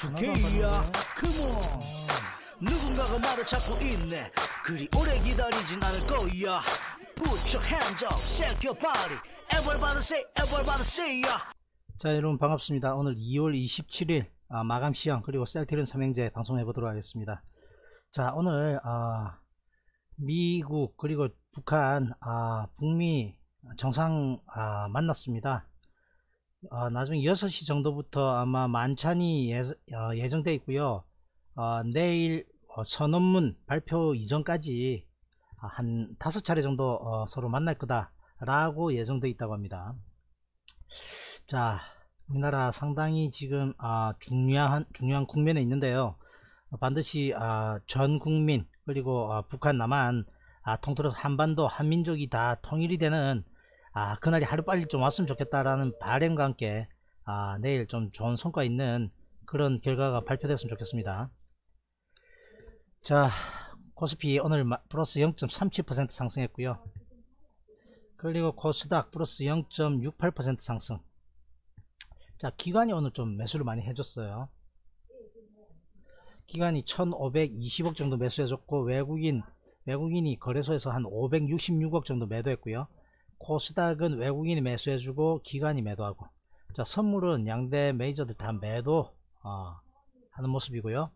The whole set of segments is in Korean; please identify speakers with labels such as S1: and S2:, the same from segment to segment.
S1: 두개야 그모 누군가가 말을 찾고 있네 그리 오래 기다리진 않을 거야 Put your hands up, shake your body Everybody say, everybody say y a 자 여러분 반갑습니다 오늘 2월 27일 아, 마감 시험 그리고 셀트리온 삼행제 방송해 보도록 하겠습니다 자 오늘 아, 미국 그리고 북한 아, 북미 정상 아, 만났습니다 어, 나중 에 6시 정도부터 아마 만찬이 예, 어, 정돼 있고요. 어, 내일 어, 선언문 발표 이전까지 한 다섯 차례 정도 어, 서로 만날 거다라고 예정돼 있다고 합니다. 자, 우리나라 상당히 지금 아, 중요한 중요한 국면에 있는데요. 반드시 아, 전 국민 그리고 아, 북한 남한 통틀어서 한반도 한민족이 다 통일이 되는 아 그날이 하루빨리 좀 왔으면 좋겠다라는 바램과 함께 아 내일 좀 좋은 성과 있는 그런 결과가 발표됐으면 좋겠습니다 자 코스피 오늘 플러스 0.37% 상승했고요 그리고 코스닥 플러스 0.68% 상승 자 기관이 오늘 좀 매수를 많이 해줬어요 기관이 1520억 정도 매수해줬고 외국인 외국인이 거래소에서 한 566억 정도 매도했고요 코스닥은 외국인이 매수해주고 기관이 매도하고 자 선물은 양대 메이저들 다 매도 어, 하는 모습이고요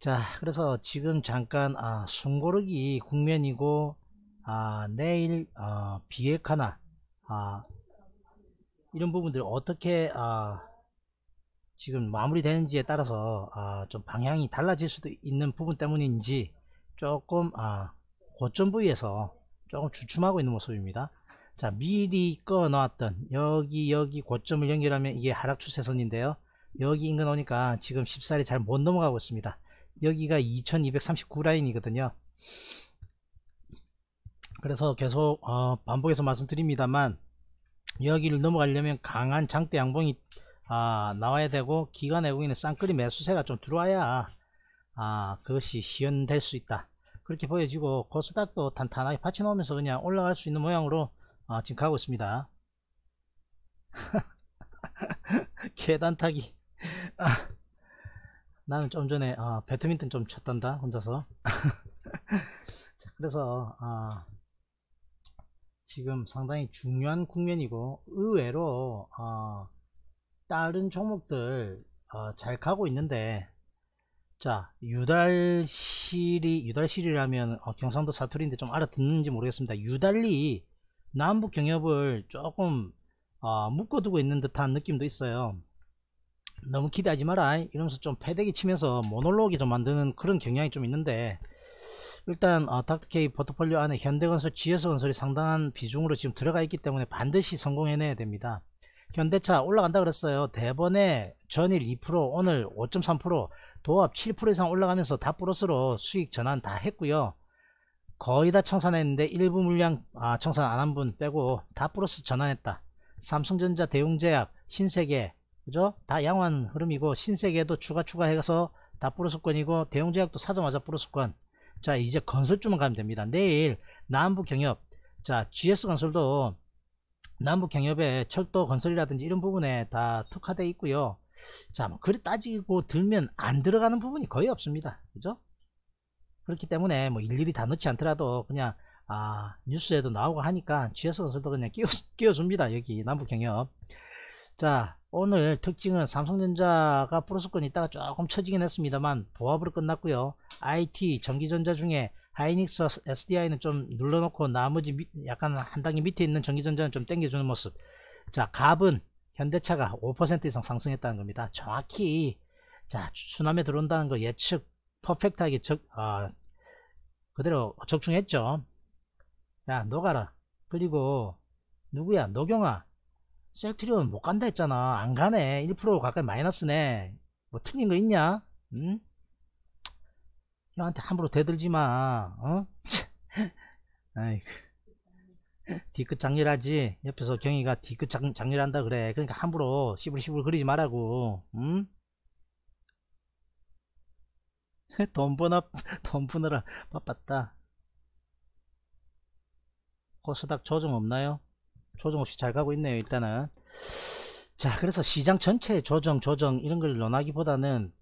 S1: 자 그래서 지금 잠깐 아, 숨고르기 국면이고 아, 내일 아, 비핵화나 아, 이런 부분들 어떻게 아, 지금 마무리되는지에 따라서 아, 좀 방향이 달라질 수도 있는 부분 때문인지 조금 아, 고점 부위에서 조금 주춤하고 있는 모습입니다. 자 미리 꺼 놓았던 여기 여기 고점을 연결하면 이게 하락 추세선인데요. 여기 인근 오니까 지금 14일이 잘 못 넘어가고 있습니다. 여기가 2239 라인이거든요. 그래서 계속 어 반복해서 말씀드립니다만 여기를 넘어가려면 강한 장대 양봉이 아 나와야 되고 기관 외국인의 쌍끌이 매수세가 좀 들어와야 아 그것이 시연될 수 있다. 그렇게 보여지고 고스닥도 단단하게 받쳐놓으면서 그냥 올라갈 수 있는 모양으로 아, 지금 가고 있습니다 계단 타기 아, 나는 좀 전에 아, 배트민턴 좀 쳤단다 혼자서 자, 그래서 아, 지금 상당히 중요한 국면이고 의외로 어, 다른 종목들 어, 잘 가고 있는데 자 유달시 유달실이 유달실이라면 어, 경상도 사투리인데 좀 알아듣는지 모르겠습니다. 유달리 남북 경협을 조금 어, 묶어두고 있는 듯한 느낌도 있어요. 너무 기대하지 마라 이러면서 좀 패대기 치면서 모놀로그 좀 만드는 그런 경향이 좀 있는데 일단 어, 아, 닥터케이 포트폴리오 안에 현대건설, 지 GS건설이 상당한 비중으로 지금 들어가 있기 때문에 반드시 성공해내야 됩니다. 현대차 올라간다 그랬어요. 대번에 전일 2% 오늘 5.3% 도합 7% 이상 올라가면서 다 플러스로 수익 전환 다 했고요 거의 다 청산했는데 일부 물량 아, 청산 안 한 분 빼고 다 플러스 전환했다 삼성전자 대웅제약 신세계 그죠 다 양호한 흐름이고 신세계도 추가 추가해서 다 플러스권이고 대웅제약도 사자마자 플러스권 자 이제 건설주만 가면 됩니다 내일 남부경협 자 GS건설도 남북경협에 철도 건설이라든지 이런 부분에 다 특화돼 있고요 자, 뭐 그리 따지고 들면 안 들어가는 부분이 거의 없습니다. 그죠? 그렇기 때문에 뭐 일일이 다 넣지 않더라도 그냥 아, 뉴스에도 나오고 하니까 GS 건설도 그냥 끼워, 끼워줍니다. 여기 남북경협. 자, 오늘 특징은 삼성전자가 플러스권 이 있다가 조금 처지긴 했습니다만 보합으로 끝났고요. IT, 전기전자 중에 하이닉스 SDI는 좀 눌러놓고 나머지 약간 한 단계 밑에 있는 전기전자는 좀 땡겨주는 모습. 자, 갑은 현대차가 5% 이상 상승했다는 겁니다. 정확히 자 순함에 들어온다는 거 예측 퍼펙트하게 적, 어, 그대로 적중했죠. 야 노가라 그리고 누구야 노경아 셀트리온 못 간다 했잖아 안 가네 1% 가까이 마이너스네 뭐 틀린 거 있냐 응? 형한테 함부로 대들지 마 어? 아이고 뒤끝 장렬하지 옆에서 경희가 뒤끝 장, 장렬한다 그래 그러니까 함부로 시불시불 그리지 말라고 응? 음? 돈 버나 돈 버느라 바빴다 코스닥 조정 없나요? 조정 없이 잘 가고 있네요 일단은 자 그래서 시장 전체 조정 조정 이런 걸 논하기보다는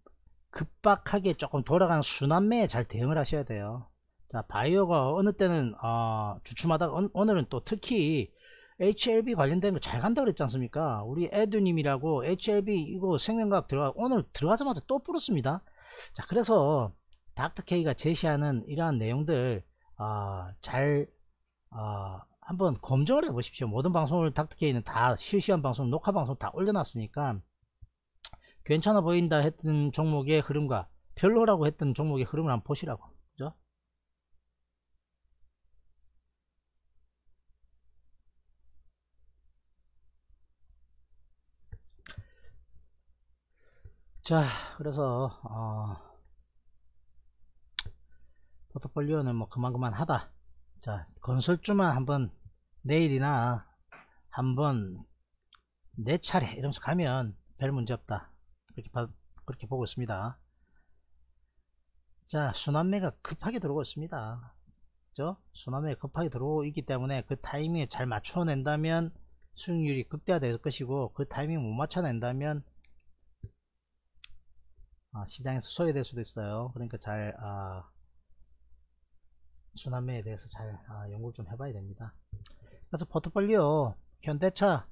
S1: 급박하게 조금 돌아간 순환매에 잘 대응을 하셔야 돼요 자, 바이오가 어느 때는 어, 주춤하다가 어, 늘은또 특히 HLB 관련된 거 잘 간다 그랬지 않습니까? 우리 에듀님이라고 HLB 이거 생명과학 들어가 오늘 들어가자마자 또 풀었습니다. 자, 그래서 닥터케이가 제시하는 이러한 내용들 어, 잘 어, 한번 검증을 해보십시오. 모든 방송을 닥터케이는 다 실시간 방송, 녹화 방송 다 올려놨으니까 괜찮아 보인다 했던 종목의 흐름과 별로라고 했던 종목의 흐름을 한번 보시라고. 자 그래서 어, 포트폴리오는 뭐 그만그만 하다 자 건설주만 한번 내일이나 한번 내 차례 이러면서 가면 별 문제 없다 그렇게, 바, 그렇게 보고 있습니다 자 순환매가 급하게 들어오고 있습니다 그죠 순환매가 급하게 들어오기 고있 때문에 그 타이밍에 잘 맞춰낸다면 수익률이 극대화될 것이고 그 타이밍 못 맞춰낸다면 아, 시장에서 소외될 수도 있어요. 그러니까 잘 아, 순환매에 대해서 잘 아, 연구를 좀 해봐야 됩니다. 그래서 포트폴리오 현대차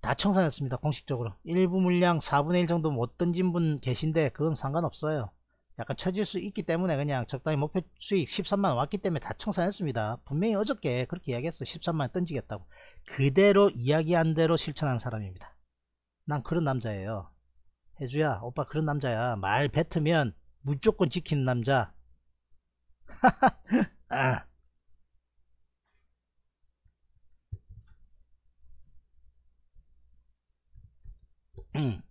S1: 다 청산했습니다. 공식적으로 일부 물량 4분의 1 정도 못 던진 분 계신데 그건 상관없어요. 약간 처질 수 있기 때문에 그냥 적당히 목표 수익 13만 왔기 때문에 다 청산했습니다. 분명히 어저께 그렇게 이야기했어. 13만 던지겠다고. 그대로 이야기한 대로 실천한 사람입니다. 난 그런 남자예요. 혜주야 오빠 그런 남자야 말 뱉으면 무조건 지키는 남자 아. 음.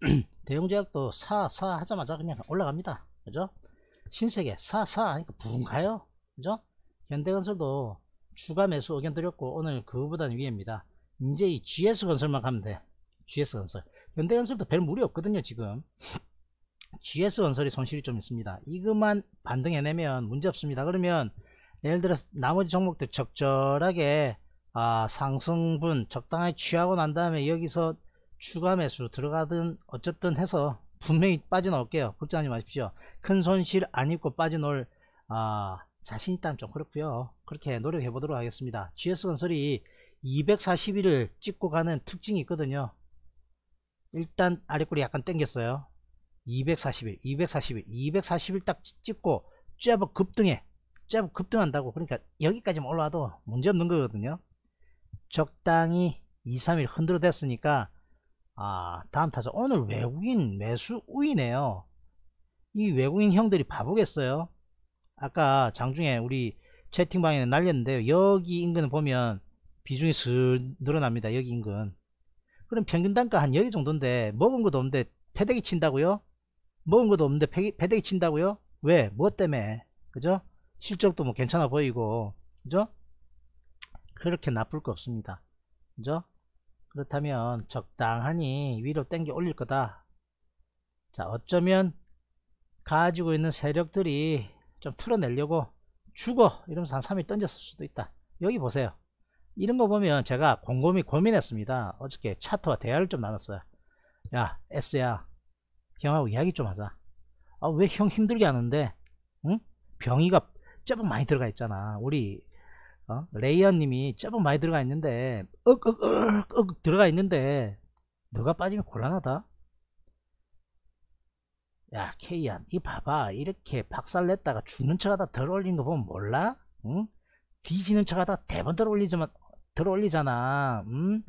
S1: 대형제약도 사, 사 하자마자 그냥 올라갑니다. 그죠? 신세계 사, 사 하니까 붕 가요. 그죠? 현대건설도 추가 매수 의견 드렸고, 오늘 그거보다는 위입니다. 이제 이 GS건설만 가면 돼. GS건설. 연대건설도 별 무리 없거든요 지금 GS건설이 손실이 좀 있습니다 이것만 반등해내면 문제 없습니다 그러면 예를 들어서 나머지 종목들 적절하게 아, 상승분 적당히 취하고 난 다음에 여기서 추가 매수 들어가든 어쨌든 해서 분명히 빠져나올게요 걱정하지 마십시오 큰 손실 안 입고 빠져놓을 아, 자신 있다면 좀 그렇고요 그렇게 노력해 보도록 하겠습니다 GS건설이 241을 찍고 가는 특징이 있거든요 일단 아래꼬리 약간 땡겼어요 241 241 241 딱 찍고 쬐버 급등해 쬐버 급등한다고 그러니까 여기까지만 올라와도 문제없는 거거든요 적당히 2, 3일 흔들어 댔으니까 아 다음 타자 오늘 외국인 매수 우이네요 이 외국인 형들이 바보겠어요 아까 장중에 우리 채팅방에 날렸는데요 여기 인근 을 보면 비중이 슬 늘어납니다 여기 인근 그럼 평균 단가 한 여기 정도인데 먹은 것도 없는데 패대기 친다고요? 먹은 것도 없는데 패대기 친다고요? 왜? 뭐 때문에? 그죠? 실적도 뭐 괜찮아 보이고 그죠? 그렇게 나쁠 거 없습니다. 그죠? 그렇다면 적당하니 위로 땡겨 올릴 거다. 자 어쩌면 가지고 있는 세력들이 좀 틀어내려고 죽어 이러면서 한 3일 던졌을 수도 있다. 여기 보세요. 이런 거 보면 제가 곰곰이 고민했습니다. 어저께 차트와 대화를 좀 나눴어요. 야, S야. 형하고 이야기 좀 하자. 아, 왜 형 힘들게 하는데? 응? 병이가 저번 많이 들어가 있잖아. 우리, 어? 레이언님이 저번 많이 들어가 있는데, 억, 억, 억, 억 들어가 있는데, 너가 빠지면 곤란하다? 야, 케이안, 이 봐봐. 이렇게 박살 냈다가 죽는 척 하다 덜 올린 거 보면 몰라? 응? 뒤지는 척 하다 대번 덜 올리지만, 들어올리잖아 음?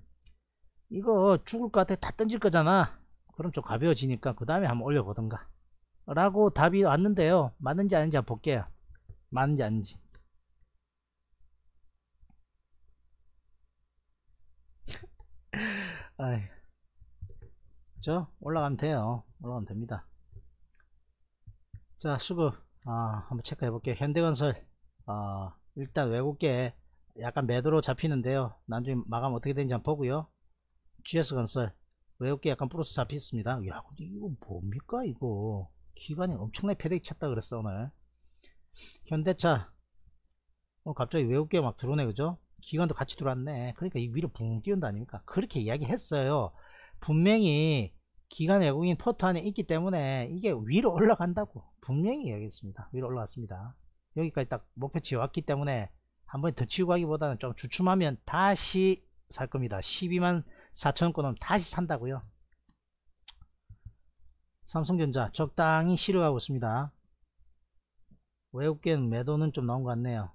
S1: 이거 죽을 것 같아 다 던질 거잖아 그럼 좀 가벼워지니까 그 다음에 한번 올려보던가 라고 답이 왔는데요 맞는지 아닌지 한번 볼게요 맞는지 아닌지 아이 그죠 올라가면 돼요 올라가면 됩니다 자 수급 아 한번 체크해 볼게요 현대건설 아 일단 외국계 약간 매도로 잡히는데요 나중에 마감 어떻게 되는지 한번 보고요 GS 건설 외국계 약간 플러스 잡혔습니다 야 이거 뭡니까 이거 기관이 엄청나게 패대기 쳤다 그랬어 오늘 현대차 어, 갑자기 외국계 막 들어오네 그죠 기관도 같이 들어왔네 그러니까 이 위로 붕뛰운다 아닙니까 그렇게 이야기했어요 분명히 기관 외국인 포트 안에 있기 때문에 이게 위로 올라간다고 분명히 이야기했습니다 위로 올라갔습니다 여기까지 딱 목표치 왔기 때문에 한 번에 더 치고 가기보다는 좀 주춤하면 다시 살 겁니다 12만 4천원권 은 다시 산다고요 삼성전자 적당히 실어가고 있습니다 외국계는 매도는 좀 나온 것 같네요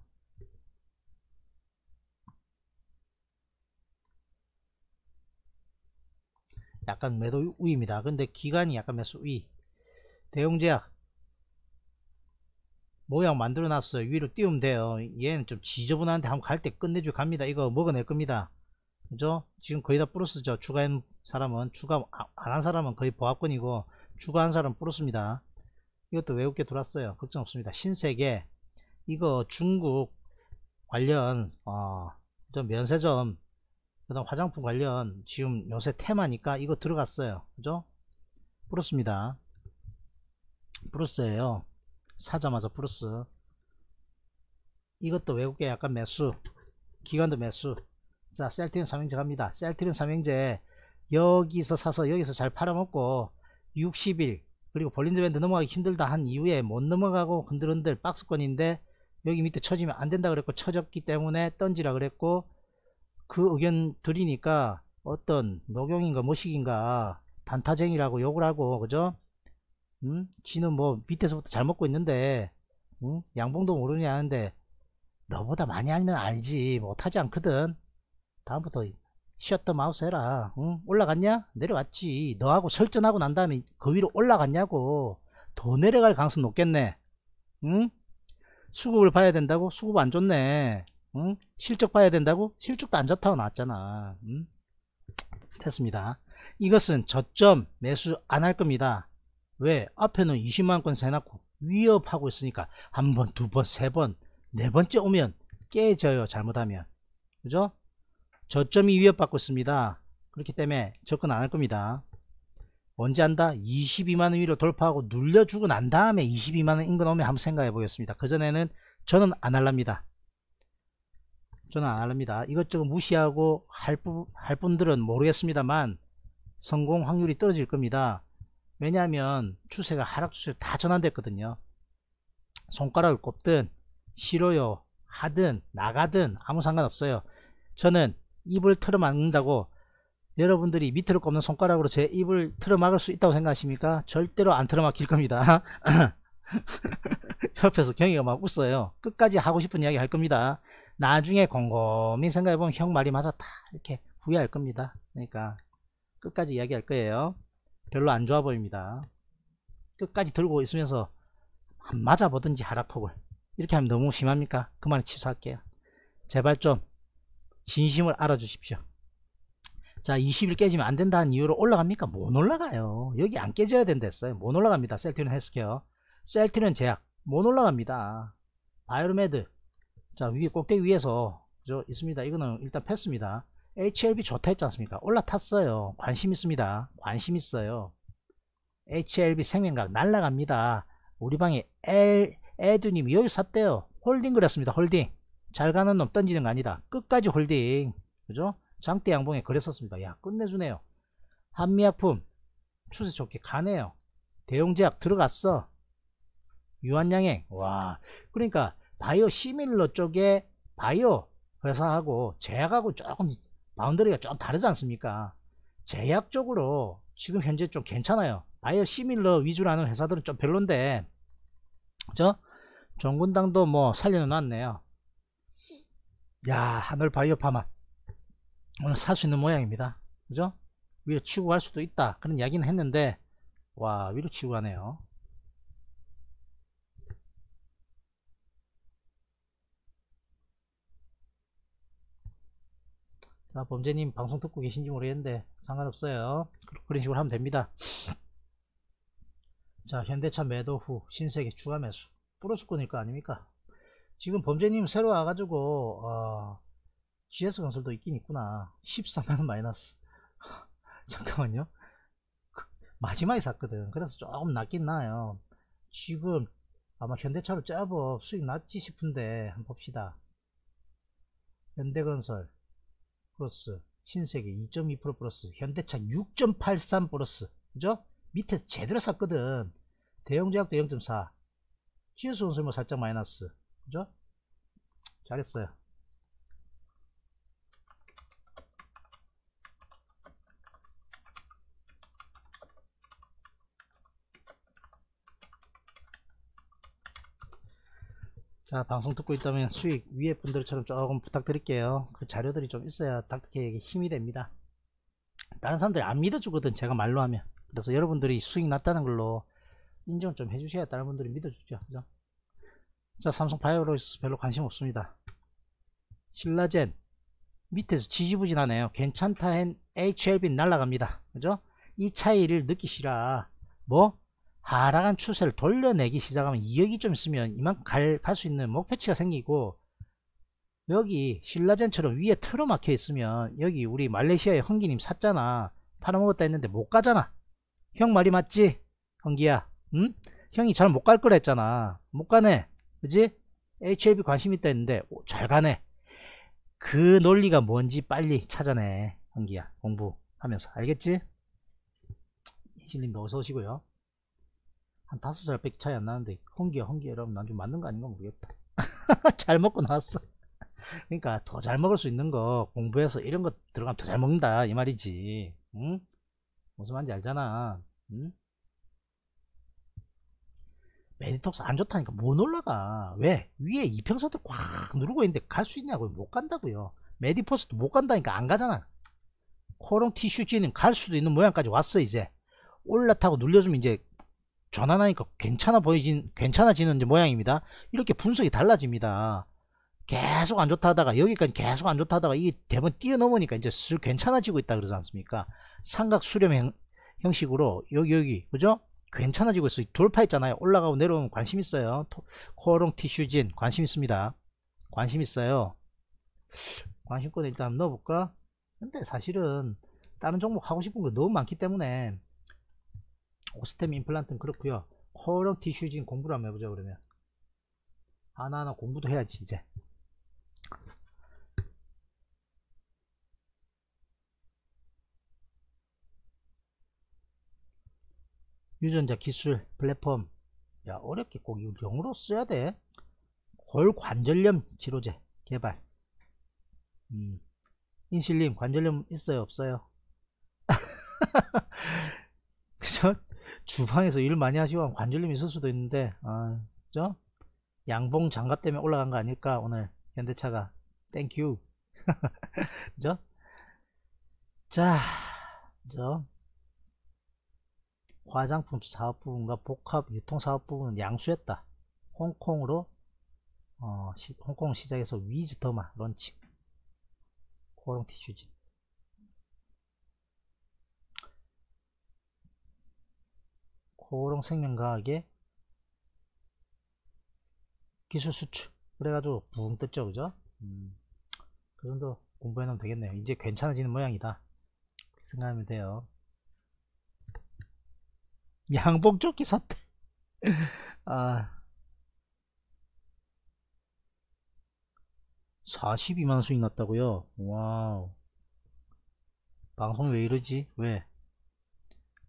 S1: 약간 매도 우위입니다 근데 기간이 약간 매수 위대용제약 모양 만들어 놨어요 위로 띄우면 돼요 얘는 좀 지저분한데 한번 갈 때끝내줘 갑니다 이거 먹어낼 겁니다 그죠 지금 거의 다 플러스죠 추가한 사람은 추가 아, 안한 사람은 거의 보합권이고 추가한 사람 은 플러스입니다 이것도 외국계 들어왔어요 걱정 없습니다 신세계 이거 중국 관련 어, 좀 면세점 그다음 화장품 관련 지금 요새 테마니까 이거 들어갔어요 그죠 플러스입니다 플러스예요 사자마자 플러스 이것도 외국계 약간 매수 기관도 매수 자 셀트리온 삼형제 갑니다 셀트리온 삼형제 여기서 사서 여기서 잘 팔아먹고 60일 그리고 볼린저밴드 넘어가기 힘들다 한 이후에 못 넘어가고 흔들흔들 박스권인데 여기 밑에 쳐지면 안된다 그랬고 쳐졌기 때문에 던지라 그랬고 그 의견 드리니까 어떤 녹용인가 모식인가 단타쟁이라고 욕을 하고 그죠 음? 지는 뭐 밑에서부터 잘 먹고 있는데 음? 양봉도 모르냐 하는데 너보다 많이 알면 알지 못하지 않거든 다음부터 쉬었던 마우스 해라 응? 올라갔냐? 내려왔지 너하고 설전하고 난 다음에 그 위로 올라갔냐고 더 내려갈 가능성 높겠네 응? 수급을 봐야 된다고? 수급 안 좋네 응? 실적 봐야 된다고? 실적도 안 좋다고 나왔잖아 응? 됐습니다 이것은 저점 매수 안 할 겁니다 왜? 앞에는 20만 건 세놨고 위협하고 있으니까 한 번, 두 번, 세 번, 네 번째 오면 깨져요. 잘못하면. 그죠? 저점이 위협받고 있습니다. 그렇기 때문에 접근 안 할 겁니다. 언제 한다? 22만원 위로 돌파하고 눌려주고 난 다음에 22만원 인근 오면 한번 생각해 보겠습니다. 그전에는 저는 안 할랍니다. 저는 안 할랍니다. 이것저것 무시하고 할, 할 분들은 모르겠습니다만 성공 확률이 떨어질 겁니다. 왜냐하면 추세가 하락 추세로 다 전환됐거든요 손가락을 꼽든 싫어요 하든 나가든 아무 상관없어요 저는 입을 틀어막는다고 여러분들이 밑으로 꼽는 손가락으로 제 입을 틀어막을 수 있다고 생각하십니까? 절대로 안 틀어막힐 겁니다 옆에서 경이가 막 웃어요 끝까지 하고 싶은 이야기 할 겁니다 나중에 곰곰이 생각해보면 형 말이 맞았다 이렇게 후회할 겁니다 그러니까 끝까지 이야기할 거예요 별로 안 좋아 보입니다 끝까지 들고 있으면서 맞아보든지 하락폭을 이렇게 하면 너무 심합니까? 그만 취소할게요 제발 좀 진심을 알아주십시오 자 20일 깨지면 안 된다는 이유로 올라갑니까? 못 올라가요 여기 안 깨져야 된댔어요 못 올라갑니다 셀트리온 헬스케어 셀트리온 제약 못 올라갑니다 바이오메드 자 위에 꼭대기 위에서 저 있습니다 이거는 일단 패스입니다 HLB 좋다 했지 않습니까? 올라탔어요. 관심 있습니다. 관심 있어요. HLB 생명각 날라갑니다. 우리 방에 에드님이 여기 샀대요. 홀딩 그렸습니다 홀딩. 잘 가는 놈 던지는 거 아니다. 끝까지 홀딩. 그죠? 장대 양봉에 그랬었습니다. 야, 끝내주네요. 한미약품 추세 좋게 가네요. 대용제약 들어갔어. 유한양행. 와. 그러니까 바이오 시밀러 쪽에 바이오 회사하고 제약하고 조금 마운드리가좀 다르지 않습니까? 제약 적으로 지금 현재 좀 괜찮아요. 바이오 시밀러 위주라는 회사들은 좀 별론데, 저 정군당도 뭐 살려놨네요. 야, 하늘 바이오 파마. 오늘 살 수 있는 모양입니다. 그죠? 위로 치고 갈 수도 있다. 그런 이야기는 했는데, 와, 위로 치고 가네요. 자 아, 범죄님 방송 듣고 계신지 모르겠는데 상관없어요 그런 식으로 하면 됩니다 자 현대차 매도 후 신세계 추가 매수 플러스권일 거 아닙니까 지금 범죄님 새로 와가지고 어, GS건설도 있긴 있구나 14만원 마이너스 잠깐만요 그, 마지막에 샀거든 그래서 조금 낮긴 나요 지금 아마 현대차로 짜업 수익 낮지 싶은데 한번 봅시다 현대건설 플러스 신세계 2.2% 플러스 현대차 6.83 플러스 그죠? 밑에서 제대로 샀거든 대형제약도 0.4 지수온설모 살짝 마이너스 그죠? 잘했어요 자 방송 듣고 있다면 수익 위에 분들처럼 조금 부탁드릴게요 그 자료들이 좀 있어야 닥터케에게 힘이 됩니다 다른 사람들이 안 믿어주거든 제가 말로 하면 그래서 여러분들이 수익 났다는 걸로 인정 좀 해주셔야 다른 분들이 믿어주죠 그죠? 자 삼성 바이오로직스 별로 관심 없습니다 신라젠 밑에서 지지부진하네요 괜찮다 엔 HLB 날라갑니다 그죠? 이 차이를 느끼시라 뭐 하락한 추세를 돌려내기 시작하면 2억이 좀 있으면 이만큼 갈 수 있는 목표치가 생기고 여기 신라젠처럼 위에 틀어 막혀 있으면 여기 우리 말레이시아의 헝기님 샀잖아 팔아먹었다 했는데 못 가잖아 형 말이 맞지? 헝기야 응? 형이 잘 못갈걸 했잖아 못 가네 그지? HLB 관심 있다 했는데 오, 잘 가네 그 논리가 뭔지 빨리 찾아내 헝기야 공부하면서 알겠지? 이실님도 어서 오시고요 한 다섯 살밖에 차이 안 나는데 헌기야 헌기야 이러면 난 좀 맞는 거 아닌가 모르겠다 잘 먹고 나왔어 그러니까 더 잘 먹을 수 있는 거 공부해서 이런 거 들어가면 더 잘 먹는다 이 말이지 응? 무슨 말인지 알잖아 응? 메디톡스 안 좋다니까 못 올라가 왜? 위에 이평선도 꽉 누르고 있는데 갈 수있냐고못 간다고요 메디포스도 못 간다니까 안 가잖아 코롱 티슈지는 갈 수도 있는 모양까지 왔어 이제 올라타고 눌려주면 이제 전환하니까 괜찮아 보이진 괜찮아지는 모양입니다 이렇게 분석이 달라집니다 계속 안 좋다 하다가 여기까지 계속 안 좋다 하다가 이 대번 뛰어넘으니까 이제 슬 괜찮아지고 있다 그러지 않습니까 삼각 수렴 형, 형식으로 여기 여기 그죠 괜찮아지고 있어요 돌파했잖아요 올라가고 내려오면 관심 있어요 코롱 티슈진 관심 있습니다 관심 있어요 관심권에 일단 넣어볼까 근데 사실은 다른 종목 하고 싶은 거 너무 많기 때문에 오스템 임플란트는 그렇고요 커럭 티슈진 공부를 한번 해보자 그러면 하나하나 공부도 해야지 이제 유전자 기술 플랫폼 야 어렵게 꼭 이걸 영어로 써야 돼 골관절염 치료제 개발 음. 인실님 관절염 있어요 없어요 주방에서 일 많이 하시고 관절염 이 있을 수도 있는데 아, 그죠? 양봉 장갑 때문에 올라간 거 아닐까 오늘 현대차가 땡큐 그죠? 자 그죠? 화장품 사업 부분과 복합 유통 사업 부분은 양수했다 홍콩으로 어, 시, 홍콩 시장에서 위즈더마 런칭 코롱 티슈진 그롱 생명과학의 기술 수축 그래가지고 붕 떴죠 그죠 음, 그 정도 공부해 놓으면 되겠네요 이제 괜찮아지는 모양이다 생각하면 돼요 양복조끼 사태 아 42만원 수익 났다고요 와우 방송 왜 이러지 왜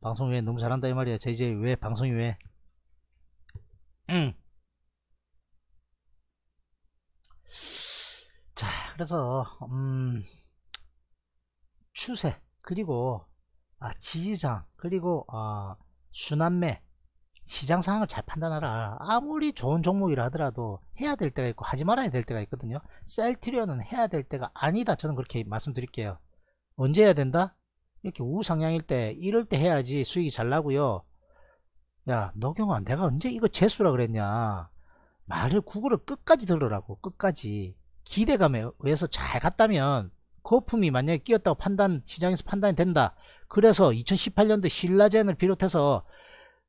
S1: 방송 왜 너무 잘한다 이 말이야 제이제왜 방송이 왜 응. 자 그래서 음 추세 그리고 아, 지지장 그리고 아, 순환매 시장 상황을 잘 판단하라 아무리 좋은 종목이라 하더라도 해야 될 때가 있고 하지 말아야 될 때가 있거든요 셀트리온은 해야 될 때가 아니다 저는 그렇게 말씀드릴게요 언제 해야 된다 이렇게 우상향일 때 이럴 때 해야지 수익이 잘 나고요 야 너경아 내가 언제 이거 재수라 그랬냐 말을 구글을 끝까지 들으라고 끝까지 기대감에 의해서 잘 갔다면 거품이 만약에 끼었다고 판단 시장에서 판단이 된다 그래서 2018년도 신라젠을 비롯해서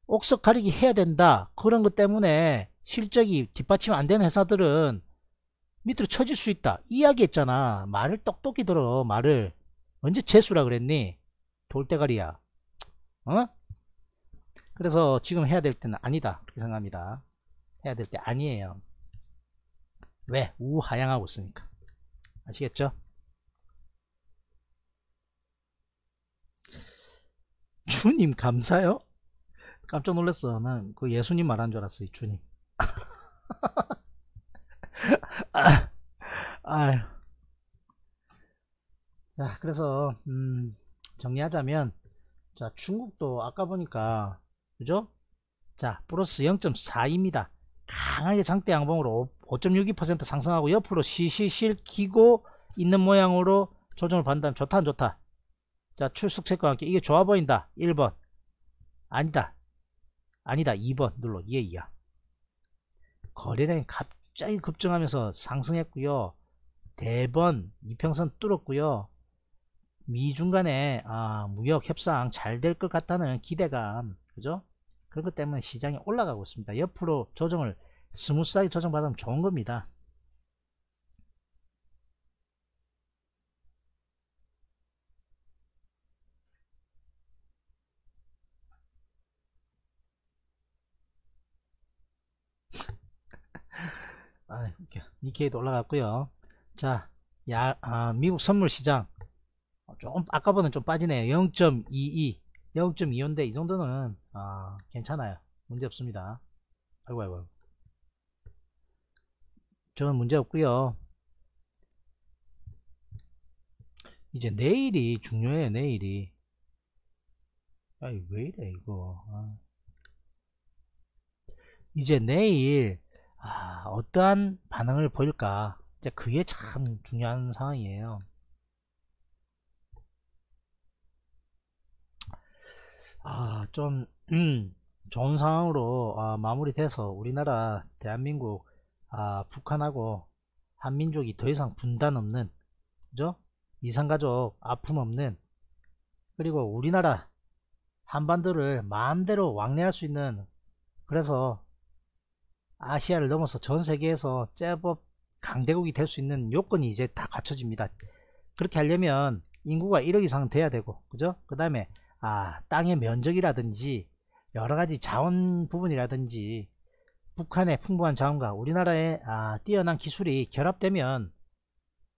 S1: 옥석 가리기 해야 된다 그런 것 때문에 실적이 뒷받침 안 되는 회사들은 밑으로 쳐질 수 있다 이야기했잖아 말을 똑똑히 들어 말을 언제 재수라 그랬니 돌대가리야 어? 그래서 지금 해야 될 때는 아니다 그렇게 생각합니다 해야 될 때 아니에요 왜? 우하향하고 있으니까 아시겠죠? 주님 감사요? 깜짝 놀랐어 난그 예수님 말한 줄 알았어 이 주님 아, 아유. 자, 그래서, 음, 정리하자면 자 중국도 아까 보니까 그죠? 자 플러스 0.4입니다. 강하게 장대 양봉으로 5.62% 상승하고 옆으로 시시실키고 있는 모양으로 조정을 받는다면 좋다 안 좋다 자 출석책과 함께 이게 좋아 보인다 1번 아니다 아니다 2번 눌러 예 이야 거래량이 갑자기 급증하면서 상승했고요 대번 네 이평선 뚫었고요 미중 간의 아, 무역 협상 잘 될 것 같다는 기대감 그죠? 그런 것 때문에 시장이 올라가고 있습니다. 옆으로 조정을 스무스하게 조정받으면 좋은 겁니다. 아, 니케이도 올라갔고요. 자, 야, 아, 미국 선물 시장 조금 아까보다는 좀 빠지네요 0.22 0.25인데 이 정도는 아, 괜찮아요 문제 없습니다 아이고 아이고 저는 문제 없고요 이제 내일이 중요해요 내일이 아이 왜 이래 이거 아. 이제 내일 아, 어떠한 반응을 보일까 이제 그게 참 중요한 상황이에요 아, 좀 음, 좋은 상황으로 아, 마무리돼서 우리나라 대한민국 아, 북한하고 한민족이 더 이상 분단 없는 그죠? 이산가족 아픔 없는 그리고 우리나라 한반도를 마음대로 왕래할 수 있는 그래서 아시아를 넘어서 전 세계에서 제법 강대국이 될 수 있는 요건이 이제 다 갖춰집니다. 그렇게 하려면 인구가 1억 이상 돼야 되고 그죠? 그 다음에 아, 땅의 면적이라든지 여러 가지 자원 부분이라든지 북한의 풍부한 자원과 우리나라의 아, 뛰어난 기술이 결합되면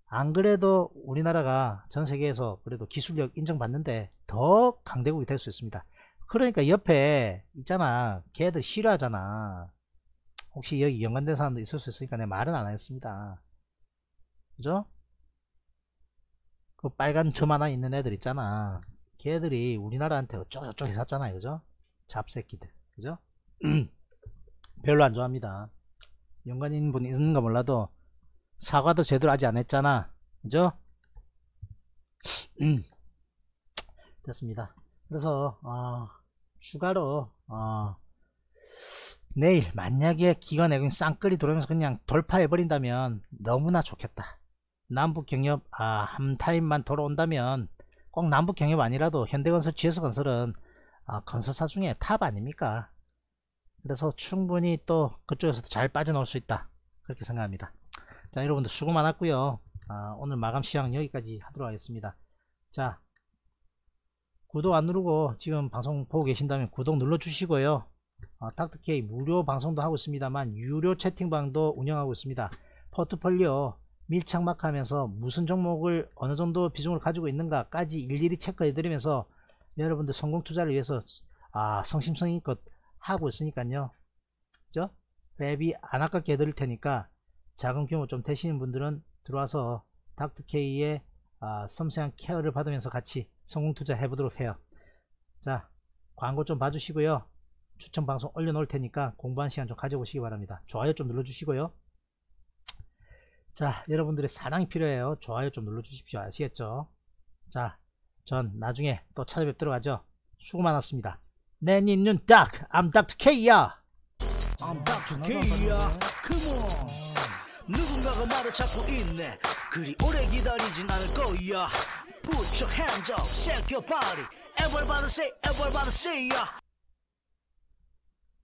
S1: 안 그래도 우리나라가 전 세계에서 그래도 기술력 인정받는데 더 강대국이 될 수 있습니다. 그러니까 옆에 있잖아. 걔들 싫어하잖아. 혹시 여기 연관된 사람도 있을 수 있으니까 내 말은 안 하겠습니다. 그죠? 그 빨간 점 하나 있는 애들 있잖아. 걔들이 우리나라한테 어쩌고저쩌고 해샀잖아요 그죠 잡새끼들 그죠 별로 안 좋아합니다 연관인 분이 있는가 몰라도 사과도 제대로 하지 않았잖아 그죠 됐습니다 그래서 어, 추가로 어, 내일 만약에 기관 애군 쌍끌이 들어오면서 그냥 돌파해버린다면 너무나 좋겠다 남북 경협 아, 한 타임만 돌아온다면 꼭 남북경협 아니라도 현대건설 GS건설은 아, 건설사 중에 탑 아닙니까 그래서 충분히 또 그쪽에서도 잘 빠져나올 수 있다 그렇게 생각합니다 자 여러분들 수고 많았고요 아, 오늘 마감 시황 여기까지 하도록 하겠습니다 자 구독 안 누르고 지금 방송 보고 계신다면 구독 눌러 주시고요 아, 닥터케이 무료 방송도 하고 있습니다만 유료 채팅방도 운영하고 있습니다 포트폴리오 밀착막하면서 무슨 종목을 어느 정도 비중을 가지고 있는가까지 일일이 체크해 드리면서 여러분들 성공 투자를 위해서 아 성심성의껏 하고 있으니까요 그죠? 웹이 안 아깝게 해드릴 테니까 작은 규모 좀 되시는 분들은 들어와서 닥터케이의 아, 섬세한 케어를 받으면서 같이 성공 투자 해보도록 해요 자 광고 좀 봐주시고요 추천 방송 올려놓을 테니까 공부한 시간 좀 가져보시기 바랍니다 좋아요 좀 눌러주시고요 자 여러분들의 사랑이 필요해요 좋아요 좀 눌러 주십시오 아시겠죠 자 전 나중에 또 찾아뵙도록 하죠 수고 많았습니다 내 닌눈 딱 I'm Dr. K야 I'm Dr. K야 Come on 누군가가 말을 찾고 있네 그리 오래 기다리진 않을 거야 Put your hands up, shake your body Everybody say, everybody say yeah